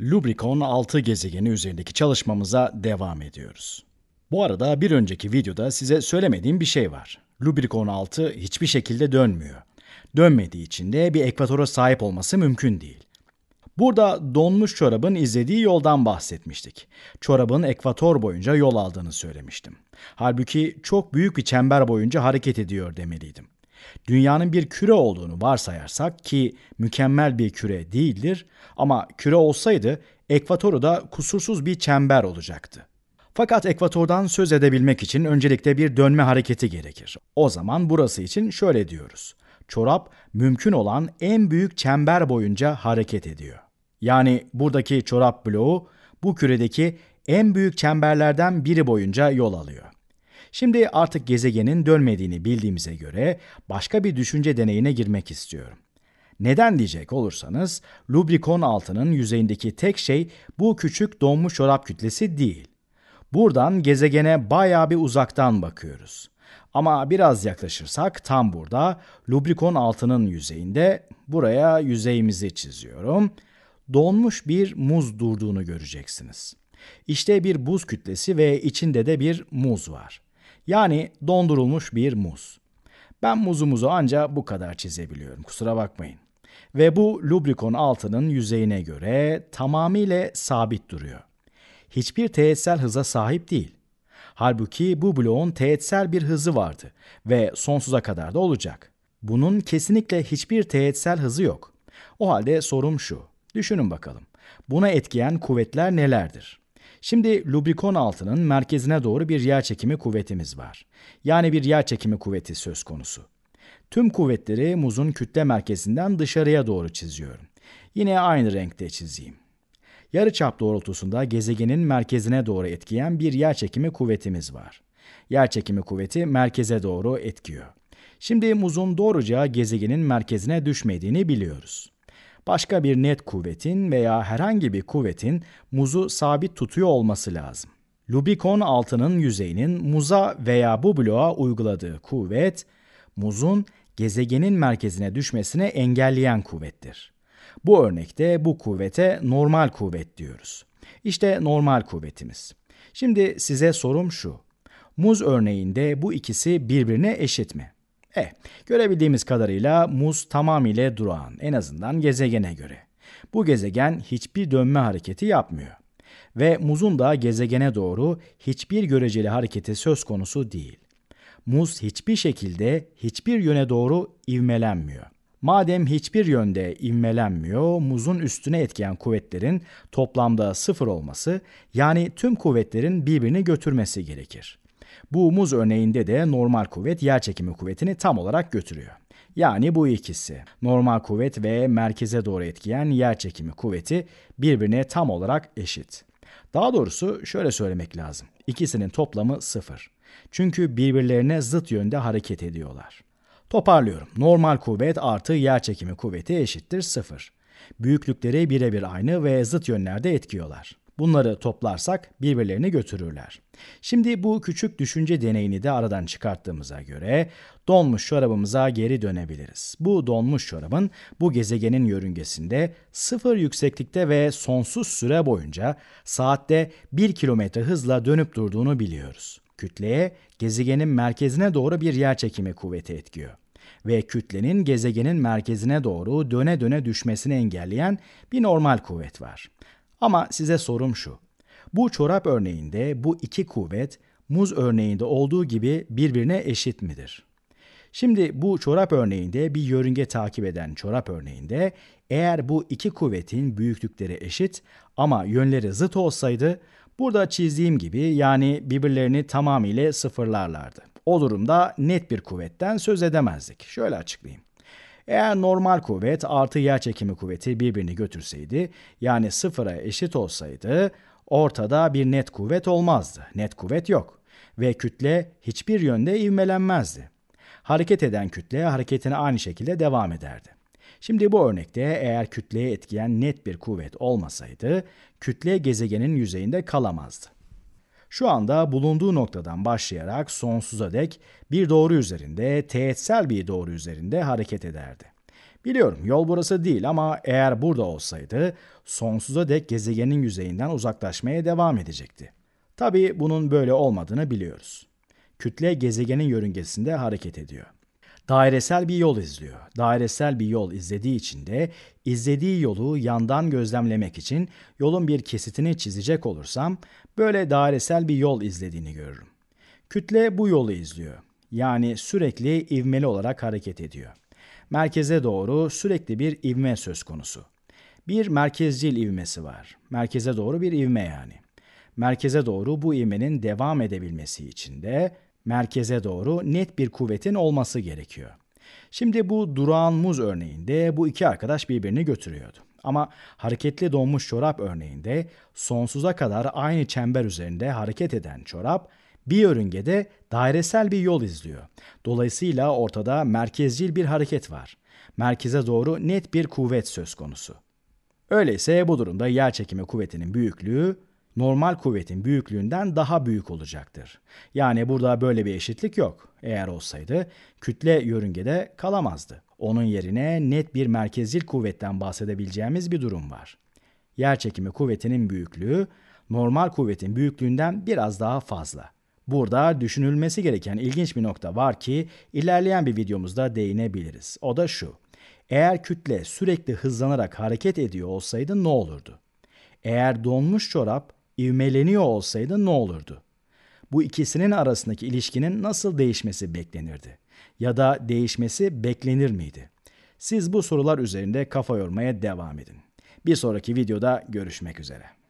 Lubricon 6 gezegeni üzerindeki çalışmamıza devam ediyoruz. Bu arada bir önceki videoda size söylemediğim bir şey var. Lubricon 6 hiçbir şekilde dönmüyor. Dönmediği için de bir ekvatora sahip olması mümkün değil. Burada donmuş çorabın izlediği yoldan bahsetmiştik. Çorabın ekvator boyunca yol aldığını söylemiştim. Halbuki çok büyük bir çember boyunca hareket ediyor demeliydim dünyanın bir küre olduğunu varsayarsak ki mükemmel bir küre değildir ama küre olsaydı ekvatoru da kusursuz bir çember olacaktı. Fakat ekvatordan söz edebilmek için öncelikle bir dönme hareketi gerekir. O zaman burası için şöyle diyoruz. Çorap mümkün olan en büyük çember boyunca hareket ediyor. Yani buradaki çorap bloğu bu küredeki en büyük çemberlerden biri boyunca yol alıyor. Şimdi artık gezegenin dönmediğini bildiğimize göre başka bir düşünce deneyine girmek istiyorum. Neden diyecek olursanız, lubrikon altının yüzeyindeki tek şey bu küçük donmuş çorap kütlesi değil. Buradan gezegene baya bir uzaktan bakıyoruz. Ama biraz yaklaşırsak tam burada lubrikon altının yüzeyinde buraya yüzeyimizi çiziyorum. Donmuş bir muz durduğunu göreceksiniz. İşte bir buz kütlesi ve içinde de bir muz var. Yani dondurulmuş bir muz. Ben muzumuzu anca bu kadar çizebiliyorum kusura bakmayın. Ve bu lubrikon altının yüzeyine göre tamamıyla sabit duruyor. Hiçbir teğetsel hıza sahip değil. Halbuki bu bloğun teğetsel bir hızı vardı ve sonsuza kadar da olacak. Bunun kesinlikle hiçbir teğetsel hızı yok. O halde sorum şu. Düşünün bakalım. Buna etkiyen kuvvetler nelerdir? Şimdi Lubikon altının merkezine doğru bir yer çekimi kuvvetimiz var. Yani bir yer çekimi kuvveti söz konusu. Tüm kuvvetleri muzun kütle merkezinden dışarıya doğru çiziyorum. Yine aynı renkte çizeyim. Yarıçap doğrultusunda gezegenin merkezine doğru etkileyen bir yer çekimi kuvvetimiz var. Yer çekimi kuvveti merkeze doğru etkiyor. Şimdi muzun doğruca gezegenin merkezine düşmediğini biliyoruz başka bir net kuvvetin veya herhangi bir kuvvetin muzu sabit tutuyor olması lazım. Lubikon altının yüzeyinin muza veya bu bloğa uyguladığı kuvvet, muzun gezegenin merkezine düşmesine engelleyen kuvvettir. Bu örnekte bu kuvvete normal kuvvet diyoruz. İşte normal kuvvetimiz. Şimdi size sorum şu. Muz örneğinde bu ikisi birbirine eşit mi? Eh, görebildiğimiz kadarıyla muz tamamıyla durağan en azından gezegene göre. Bu gezegen hiçbir dönme hareketi yapmıyor ve muzun da gezegene doğru hiçbir göreceli hareketi söz konusu değil. Muz hiçbir şekilde hiçbir yöne doğru ivmelenmiyor. Madem hiçbir yönde ivmelenmiyor, muzun üstüne etkiyen kuvvetlerin toplamda sıfır olması, yani tüm kuvvetlerin birbirini götürmesi gerekir. Bu muz örneğinde de normal kuvvet yer çekimi kuvvetini tam olarak götürüyor. Yani bu ikisi, normal kuvvet ve merkeze doğru etkiyen yer çekimi kuvveti birbirine tam olarak eşit. Daha doğrusu şöyle söylemek lazım. ikisinin toplamı sıfır. Çünkü birbirlerine zıt yönde hareket ediyorlar. Toparlıyorum. Normal kuvvet artı yer çekimi kuvveti eşittir sıfır. Büyüklükleri birebir aynı ve zıt yönlerde etkiyorlar. Bunları toplarsak birbirlerini götürürler. Şimdi bu küçük düşünce deneyini de aradan çıkarttığımıza göre donmuş çorabımıza geri dönebiliriz. Bu donmuş çorabın bu gezegenin yörüngesinde sıfır yükseklikte ve sonsuz süre boyunca saatte 1 kilometre hızla dönüp durduğunu biliyoruz. Kütleye gezegenin merkezine doğru bir yer çekimi kuvveti etkiyor ve kütlenin gezegenin merkezine doğru döne döne düşmesini engelleyen bir normal kuvvet var. Ama size sorum şu. Bu çorap örneğinde bu iki kuvvet muz örneğinde olduğu gibi birbirine eşit midir? Şimdi bu çorap örneğinde bir yörünge takip eden çorap örneğinde eğer bu iki kuvvetin büyüklükleri eşit ama yönleri zıt olsaydı burada çizdiğim gibi yani birbirlerini tamamıyla sıfırlarlardı. O durumda net bir kuvvetten söz edemezdik. Şöyle açıklayayım. Eğer normal kuvvet artı yer çekimi kuvveti birbirini götürseydi yani sıfıra eşit olsaydı ortada bir net kuvvet olmazdı. Net kuvvet yok ve kütle hiçbir yönde ivmelenmezdi. Hareket eden kütle hareketine aynı şekilde devam ederdi. Şimdi bu örnekte eğer kütleye etkileyen net bir kuvvet olmasaydı kütle gezegenin yüzeyinde kalamazdı şu anda bulunduğu noktadan başlayarak sonsuza dek bir doğru üzerinde, teğetsel bir doğru üzerinde hareket ederdi. Biliyorum yol burası değil ama eğer burada olsaydı sonsuza dek gezegenin yüzeyinden uzaklaşmaya devam edecekti. Tabii bunun böyle olmadığını biliyoruz. Kütle gezegenin yörüngesinde hareket ediyor. Dairesel bir yol izliyor. Dairesel bir yol izlediği için de izlediği yolu yandan gözlemlemek için yolun bir kesitini çizecek olursam böyle dairesel bir yol izlediğini görürüm. Kütle bu yolu izliyor. Yani sürekli ivmeli olarak hareket ediyor. Merkeze doğru sürekli bir ivme söz konusu. Bir merkezcil ivmesi var. Merkeze doğru bir ivme yani merkeze doğru bu ivmenin devam edebilmesi için de merkeze doğru net bir kuvvetin olması gerekiyor. Şimdi bu durağan muz örneğinde bu iki arkadaş birbirini götürüyordu. Ama hareketli donmuş çorap örneğinde sonsuza kadar aynı çember üzerinde hareket eden çorap bir yörüngede dairesel bir yol izliyor. Dolayısıyla ortada merkezcil bir hareket var. Merkeze doğru net bir kuvvet söz konusu. Öyleyse bu durumda yer çekimi kuvvetinin büyüklüğü normal kuvvetin büyüklüğünden daha büyük olacaktır. Yani burada böyle bir eşitlik yok. Eğer olsaydı kütle yörüngede kalamazdı. Onun yerine net bir merkezil kuvvetten bahsedebileceğimiz bir durum var. Yer çekimi kuvvetinin büyüklüğü normal kuvvetin büyüklüğünden biraz daha fazla. Burada düşünülmesi gereken ilginç bir nokta var ki ilerleyen bir videomuzda değinebiliriz. O da şu. Eğer kütle sürekli hızlanarak hareket ediyor olsaydı ne olurdu? Eğer donmuş çorap ivmeleniyor olsaydı ne olurdu? Bu ikisinin arasındaki ilişkinin nasıl değişmesi beklenirdi? Ya da değişmesi beklenir miydi? Siz bu sorular üzerinde kafa yormaya devam edin. Bir sonraki videoda görüşmek üzere.